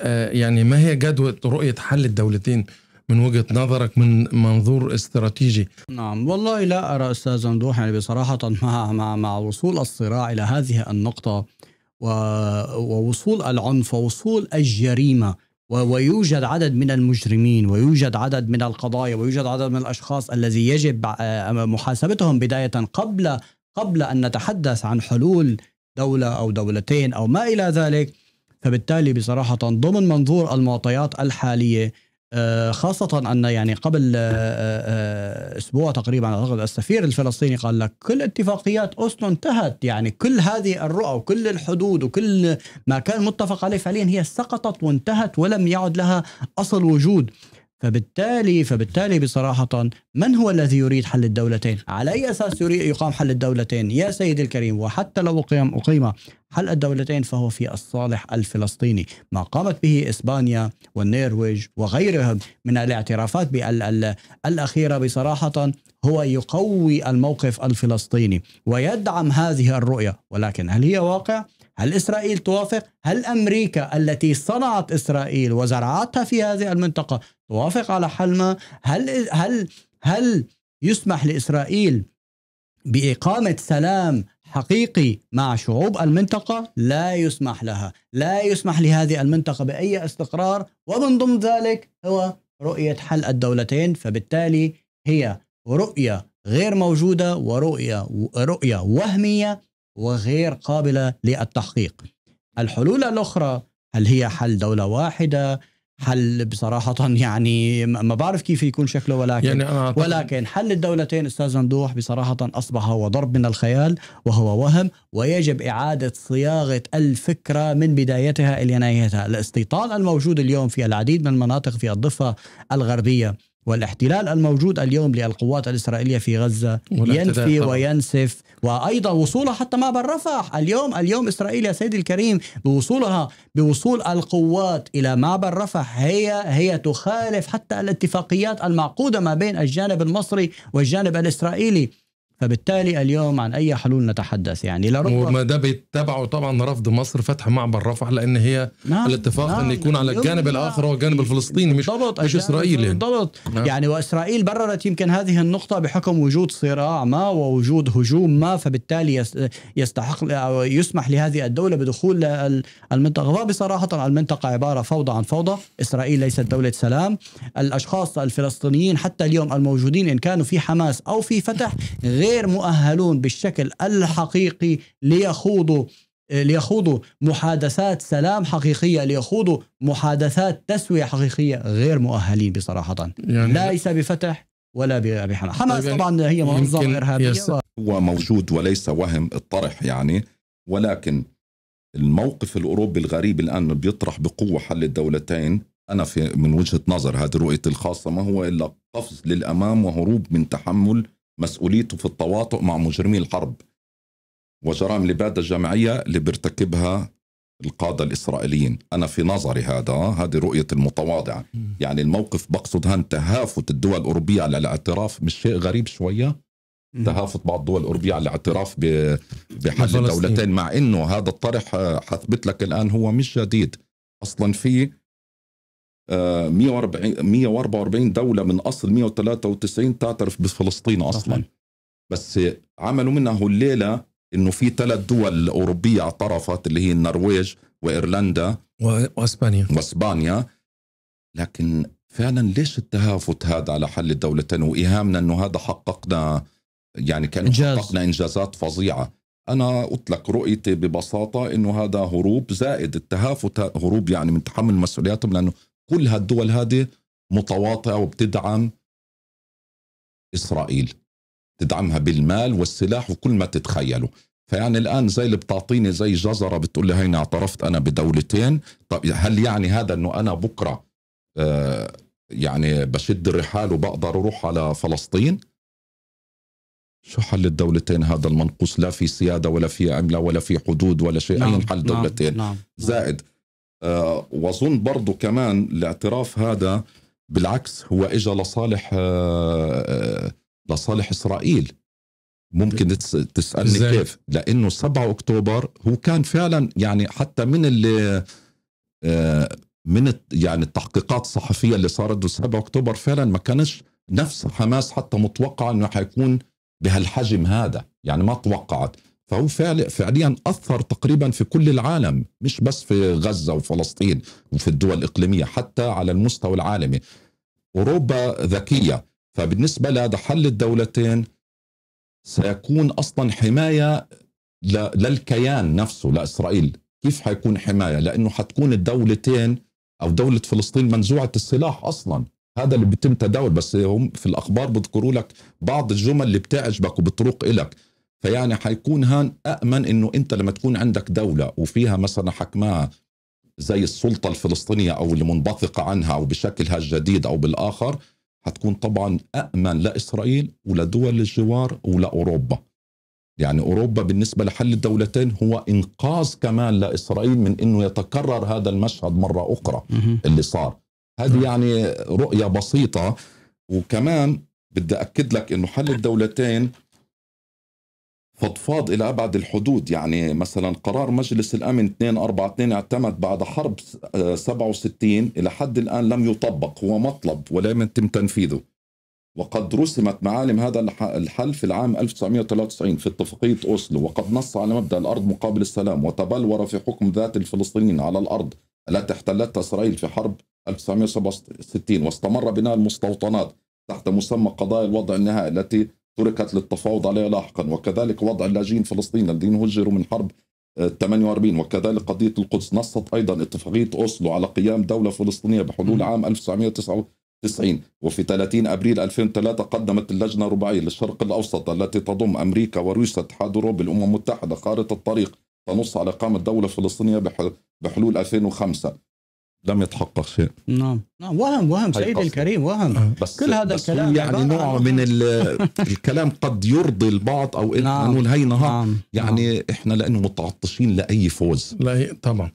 آه، يعني ما هي جدوى رؤية حل الدولتين من وجهة نظرك من منظور استراتيجي نعم والله لا أرى أستاذ ممدوح يعني بصراحة مع, مع, مع وصول الصراع إلى هذه النقطة ووصول العنف ووصول الجريمة ويوجد عدد من المجرمين ويوجد عدد من القضايا ويوجد عدد من الاشخاص الذي يجب آه، آه، محاسبتهم بدايه قبل قبل ان نتحدث عن حلول دوله او دولتين او ما الى ذلك فبالتالي بصراحة ضمن منظور المعطيات الحالية آه، خاصة أن يعني قبل آه، آه، أسبوع تقريبا أعتقد السفير الفلسطيني قال لك كل اتفاقيات أوسلو انتهت يعني كل هذه الرؤى وكل الحدود وكل ما كان متفق عليه فعليا هي سقطت وانتهت ولم يعد لها أصل وجود فبالتالي فبالتالي بصراحة من هو الذي يريد حل الدولتين؟ على أي أساس يريد يقام حل الدولتين؟ يا سيدي الكريم وحتى لو أقيم أقيم حل الدولتين فهو في الصالح الفلسطيني ما قامت به إسبانيا والنرويج وغيرهم من الاعترافات الأخيرة بصراحة هو يقوي الموقف الفلسطيني ويدعم هذه الرؤية ولكن هل هي واقع؟ هل إسرائيل توافق؟ هل أمريكا التي صنعت إسرائيل وزرعتها في هذه المنطقة توافق على ما؟ هل هل هل يسمح لإسرائيل بإقامة سلام حقيقي مع شعوب المنطقة لا يسمح لها لا يسمح لهذه المنطقة بأي استقرار ومن ضمن ذلك هو رؤية حل الدولتين فبالتالي هي رؤية غير موجودة ورؤية رؤية وهمية وغير قابله للتحقيق. الحلول الاخرى هل هي حل دوله واحده؟ حل بصراحة يعني ما بعرف كيف يكون شكله ولكن يعني أنا ولكن حل الدولتين استاذ ممدوح بصراحة أصبح هو ضرب من الخيال وهو وهم ويجب إعادة صياغة الفكرة من بدايتها إلى نهايتها الاستيطان الموجود اليوم في العديد من المناطق في الضفة الغربية والاحتلال الموجود اليوم للقوات الإسرائيلية في غزة ينفي وينسف وايضا وصولها حتى معبر رفح اليوم اليوم اسرائيل يا سيدي الكريم بوصولها بوصول القوات الى معبر رفح هي هي تخالف حتى الاتفاقيات المعقوده ما بين الجانب المصري والجانب الاسرائيلي فبالتالي اليوم عن اي حلول نتحدث يعني لربما وما ده بيتبعه طبعا رفض مصر فتح معبر رفح لان هي نعم الاتفاق نعم ان يكون على الجانب نعم الاخر هو الجانب الفلسطيني مش مش اسرائيل يعني. بالضبط نعم يعني واسرائيل بررت يمكن هذه النقطه بحكم وجود صراع ما ووجود هجوم ما فبالتالي يستحق او يسمح لهذه الدوله بدخول المنطقه وبصراحه المنطقه عباره فوضى عن فوضى اسرائيل ليست دوله سلام الاشخاص الفلسطينيين حتى اليوم الموجودين ان كانوا في حماس او في فتح غير غير مؤهلون بالشكل الحقيقي ليخوضوا ليخوضوا محادثات سلام حقيقيه ليخوضوا محادثات تسويه حقيقيه غير مؤهلين بصراحه يعني ليس بفتح ولا بحماس حماس طيب، يعني طبعا هي منظمه ارهابيه هو موجود وليس وهم الطرح يعني ولكن الموقف الاوروبي الغريب الان بيطرح بقوه حل الدولتين انا في من وجهه نظر هذه رؤيتي الخاصه ما هو الا قفز للامام وهروب من تحمل مسؤوليته في التواطؤ مع مجرمي الحرب وجرائم الإبادة الجماعية اللي بيرتكبها القادة الإسرائيليين أنا في نظري هذا هذه رؤية المتواضعة يعني الموقف بقصد هان تهافت الدول الأوروبية على الاعتراف مش شيء غريب شوية تهافت بعض الدول الأوروبية على الاعتراف بحل الدولتين مع أنه هذا الطرح آه، حثبت لك الآن هو مش جديد أصلا في 140 آه، 144 دوله من اصل 193 تعترف بفلسطين اصلا بس عملوا منه الليله انه في ثلاث دول اوروبيه اعترفت اللي هي النرويج وايرلندا واسبانيا واسبانيا لكن فعلا ليش التهافت هذا على حل الدولتين وايهامنا انه هذا حققنا يعني كان إنجاز. حققنا انجازات فظيعه انا اطلق رؤيتي ببساطه انه هذا هروب زائد التهافت هروب يعني من تحمل مسؤولياتهم لانه كل هالدول هذه متواطئة وبتدعم إسرائيل تدعمها بالمال والسلاح وكل ما تتخيله فيعني الان زي اللي بتعطيني زي جزره بتقول لي هيني اعترفت انا بدولتين طب هل يعني هذا انه انا بكره آه يعني بشد الرحال وبقدر اروح على فلسطين شو حل الدولتين هذا المنقوص لا في سياده ولا في عمله ولا في حدود ولا شيء نعم. اين حل نعم، دولتين نعم. نعم. زائد آه، واظن برضه كمان الاعتراف هذا بالعكس هو اجى لصالح آه، آه، لصالح اسرائيل ممكن تسالني زي. كيف لانه 7 اكتوبر هو كان فعلا يعني حتى من اللي من يعني التحقيقات الصحفيه اللي صارت ب 7 اكتوبر فعلا ما كانش نفس حماس حتى متوقع انه حيكون بهالحجم هذا يعني ما توقعت فهو فعل فعليا اثر تقريبا في كل العالم مش بس في غزه وفلسطين وفي الدول الاقليميه حتى على المستوى العالمي اوروبا ذكيه فبالنسبه لهذا حل الدولتين سيكون اصلا حمايه للكيان نفسه لاسرائيل كيف حيكون حمايه لانه حتكون الدولتين او دوله فلسطين منزوعه السلاح اصلا هذا اللي بيتم تداول بس هم في الاخبار بذكروا لك بعض الجمل اللي بتعجبك وبتروق لك فيعني حيكون هان أأمن أنه أنت لما تكون عندك دولة وفيها مثلا حكمها زي السلطة الفلسطينية أو المنبثقة عنها أو بشكلها الجديد أو بالآخر حتكون طبعا أأمن لإسرائيل ولدول الجوار ولأوروبا يعني أوروبا بالنسبة لحل الدولتين هو إنقاذ كمان لإسرائيل من أنه يتكرر هذا المشهد مرة أخرى اللي صار هذه نعم. يعني رؤية بسيطة وكمان بدي أكد لك أنه حل الدولتين فضفاض الى ابعد الحدود يعني مثلا قرار مجلس الامن 242 اعتمد بعد حرب 67 آه، الى حد الان لم يطبق هو مطلب ولم يتم تنفيذه وقد رسمت معالم هذا الحل في العام 1993 في اتفاقية أوسلو وقد نص على مبدأ الأرض مقابل السلام وتبلور في حكم ذات الفلسطينيين على الأرض التي احتلتها إسرائيل في حرب 1967 واستمر بناء المستوطنات تحت مسمى قضايا الوضع النهائي التي تركت للتفاوض عليها لاحقا وكذلك وضع اللاجئين الفلسطينيين الذين هجروا من حرب 48 آه، وكذلك قضية القدس نصت أيضا اتفاقية أوسلو على قيام دولة فلسطينية بحلول عام 1999 وفي 30 أبريل 2003 قدمت اللجنة الرباعية للشرق الأوسط التي تضم أمريكا وروسيا اتحاد أوروبا الأمم المتحدة خارطة الطريق تنص على إقامة دولة فلسطينية بحلول 2005 لم يتحقق شيء نعم نعم وهم وهم سيدي الكريم وهم آه. بس كل هذا بس الكلام يعني نوع من الكلام قد يرضي البعض او نعم. نقول هينا نعم. يعني نعم. احنا لانه متعطشين لاي فوز لا طبعا